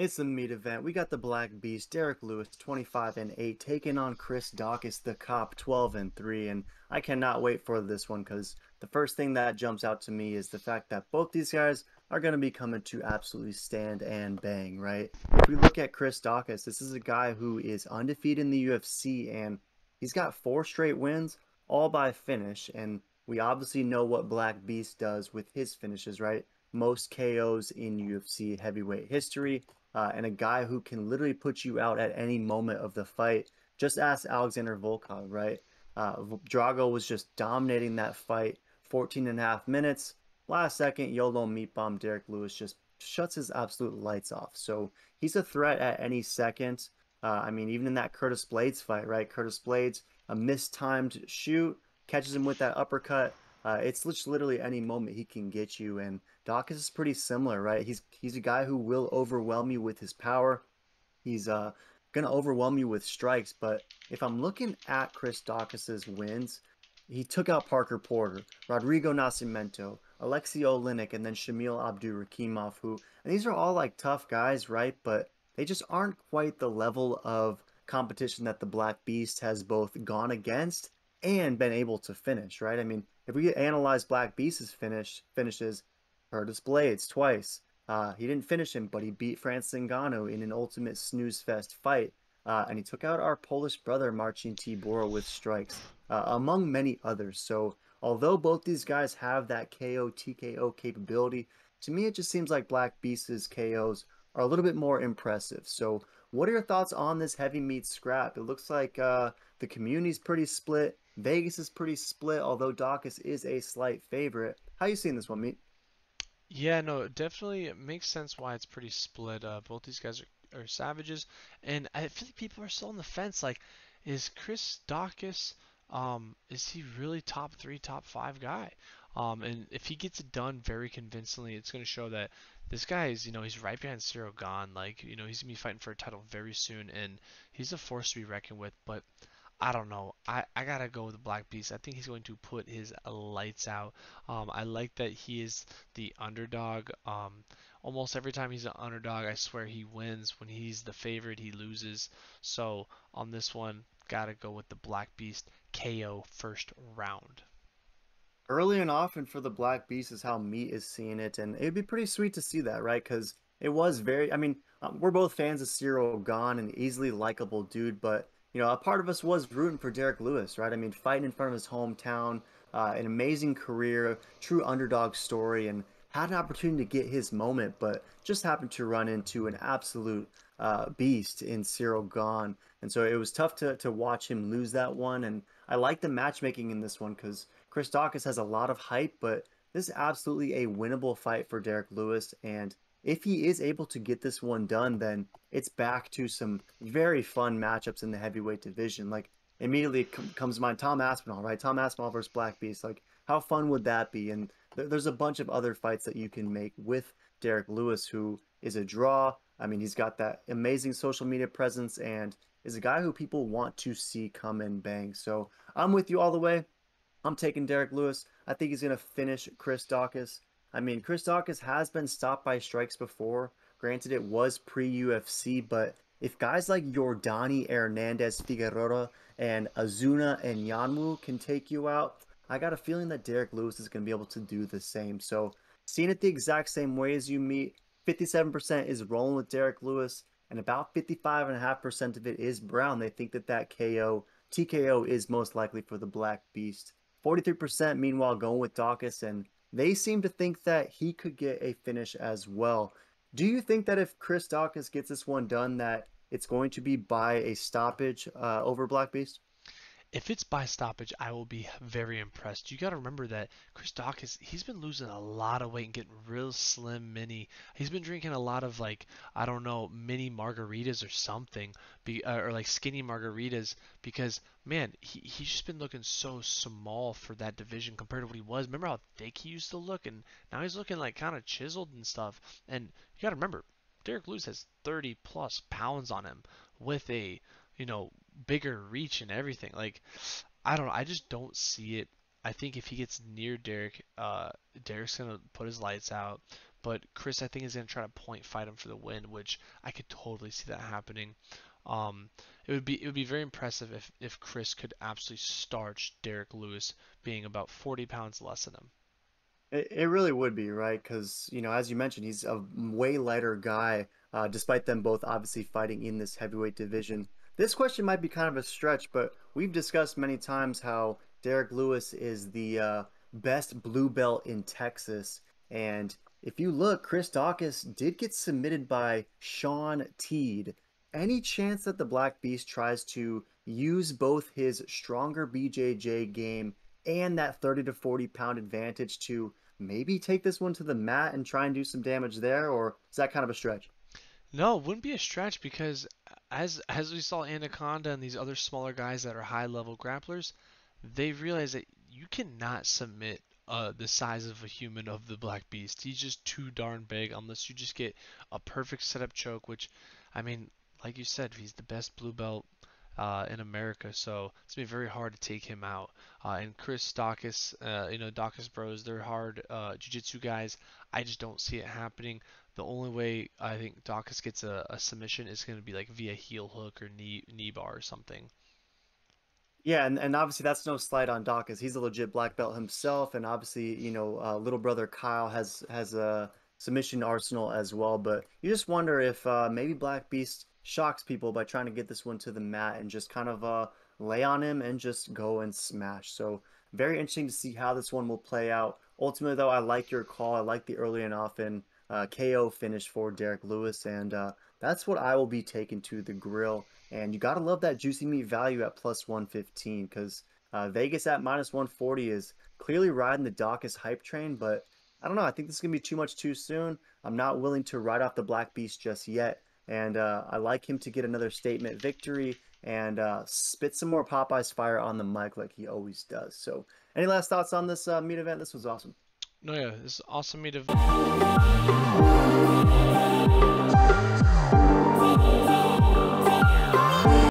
It's the meat event. We got the Black Beast, Derek Lewis, 25 and 8, taking on Chris Dawkins, the cop, 12 and 3. And I cannot wait for this one because the first thing that jumps out to me is the fact that both these guys are going to be coming to absolutely stand and bang, right? If we look at Chris Dawkins, this is a guy who is undefeated in the UFC and he's got four straight wins, all by finish. And we obviously know what Black Beast does with his finishes, right? most KOs in UFC heavyweight history, uh, and a guy who can literally put you out at any moment of the fight. Just ask Alexander Volkov, right? Uh, Drago was just dominating that fight, 14 and a half minutes. Last second, YOLO meat bomb, Derek Lewis just shuts his absolute lights off. So he's a threat at any second. Uh, I mean, even in that Curtis Blades fight, right? Curtis Blades, a mistimed shoot, catches him with that uppercut. Uh, it's literally any moment he can get you. And Dawkins is pretty similar, right? He's he's a guy who will overwhelm you with his power. He's uh, going to overwhelm you with strikes. But if I'm looking at Chris Dawkins' wins, he took out Parker Porter, Rodrigo Nascimento, Alexi Olenek, and then Shamil Abdurakhimov, who, and these are all like tough guys, right? But they just aren't quite the level of competition that the Black Beast has both gone against and been able to finish, right? I mean, if we analyze Black Beast's finish finishes, Curtis Blades twice. Uh, he didn't finish him, but he beat Francis Ngannou in an ultimate snooze fest fight, uh, and he took out our Polish brother Marcin Tibora with strikes, uh, among many others. So, although both these guys have that KO TKO capability, to me it just seems like Black Beast's KOs are a little bit more impressive. So, what are your thoughts on this heavy meat scrap? It looks like uh, the community's pretty split. Vegas is pretty split, although Dawkins is a slight favorite. How you seeing this one, Meat? Yeah, no, definitely it makes sense why it's pretty split. Uh, both these guys are, are savages, and I feel like people are still on the fence. Like, is Chris Dawkins, um, is he really top three, top five guy? Um, and if he gets it done very convincingly, it's going to show that this guy is, you know, he's right behind Cyril Gone. Like, you know, he's going to be fighting for a title very soon, and he's a force to be reckoned with. But I don't know. I, I gotta go with the Black Beast. I think he's going to put his lights out. Um, I like that he is the underdog. Um, almost every time he's an underdog, I swear he wins. When he's the favorite, he loses. So on this one, gotta go with the Black Beast KO first round. Early and often for the Black Beast is how Meat is seeing it, and it'd be pretty sweet to see that, right? Because it was very. I mean, um, we're both fans of Cyril Gone, an easily likable dude, but you know, a part of us was rooting for Derek Lewis, right? I mean, fighting in front of his hometown, uh, an amazing career, true underdog story, and had an opportunity to get his moment, but just happened to run into an absolute uh, beast in Cyril Gone. And so it was tough to, to watch him lose that one. And I like the matchmaking in this one because Chris Dawkins has a lot of hype, but this is absolutely a winnable fight for Derek Lewis. And if he is able to get this one done, then it's back to some very fun matchups in the heavyweight division. Like immediately com- comes to mind Tom Aspinall, right? Tom Aspinall versus Black Beast. Like how fun would that be? And th- there's a bunch of other fights that you can make with Derek Lewis, who is a draw. I mean, he's got that amazing social media presence and is a guy who people want to see come and bang. So I'm with you all the way. I'm taking Derek Lewis. I think he's going to finish Chris Dawkins. I mean, Chris Dawkins has been stopped by strikes before. Granted, it was pre UFC, but if guys like Jordani Hernandez Figueroa and Azuna and Yanwu can take you out, I got a feeling that Derek Lewis is going to be able to do the same. So, seeing it the exact same way as you meet, 57% is rolling with Derek Lewis, and about 55.5% of it is Brown. They think that that KO, TKO is most likely for the Black Beast. 43% meanwhile going with Dawkins and they seem to think that he could get a finish as well. Do you think that if Chris Dawkins gets this one done, that it's going to be by a stoppage uh, over Black Beast? if it's by stoppage, I will be very impressed. You got to remember that Chris Dock is he's been losing a lot of weight and getting real slim mini. He's been drinking a lot of like I don't know mini margaritas or something, be, uh, or like skinny margaritas because man, he he's just been looking so small for that division compared to what he was. Remember how thick he used to look, and now he's looking like kind of chiseled and stuff. And you got to remember, Derek Lewis has 30 plus pounds on him with a you know bigger reach and everything. Like, I don't know. I just don't see it. I think if he gets near Derek, uh, Derek's gonna put his lights out. But Chris, I think, is gonna try to point fight him for the win, which I could totally see that happening. Um, it would be it would be very impressive if if Chris could absolutely starch Derek Lewis, being about 40 pounds less than him. It, it really would be right because you know as you mentioned he's a way lighter guy uh, despite them both obviously fighting in this heavyweight division. This question might be kind of a stretch, but we've discussed many times how Derek Lewis is the uh, best blue belt in Texas. And if you look, Chris Dawkins did get submitted by Sean Teed. Any chance that the Black Beast tries to use both his stronger BJJ game and that 30 to 40 pound advantage to maybe take this one to the mat and try and do some damage there? Or is that kind of a stretch? No, it wouldn't be a stretch because as as we saw Anaconda and these other smaller guys that are high level grapplers, they realize that you cannot submit uh, the size of a human of the Black Beast. He's just too darn big unless you just get a perfect setup choke, which, I mean, like you said, he's the best blue belt uh, in America, so it's been very hard to take him out. Uh, and Chris Dawkins, uh, you know, Dawkins Bros, they're hard uh, jiu-jitsu guys. I just don't see it happening. The only way I think Dawkins gets a, a submission is going to be like via heel hook or knee knee bar or something. Yeah, and, and obviously that's no slight on Dawkins. He's a legit black belt himself, and obviously you know uh, little brother Kyle has has a submission arsenal as well. But you just wonder if uh, maybe Black Beast shocks people by trying to get this one to the mat and just kind of uh, lay on him and just go and smash. So very interesting to see how this one will play out. Ultimately, though, I like your call. I like the early and often uh, KO finish for Derek Lewis, and uh, that's what I will be taking to the grill. And you got to love that juicy meat value at plus 115 because uh, Vegas at minus 140 is clearly riding the Dawkins hype train, but I don't know. I think this is going to be too much too soon. I'm not willing to ride off the Black Beast just yet. And uh, I like him to get another statement victory and uh, spit some more Popeyes fire on the mic like he always does. So, any last thoughts on this uh, meet event? This was awesome. No, yeah, this is awesome meet event.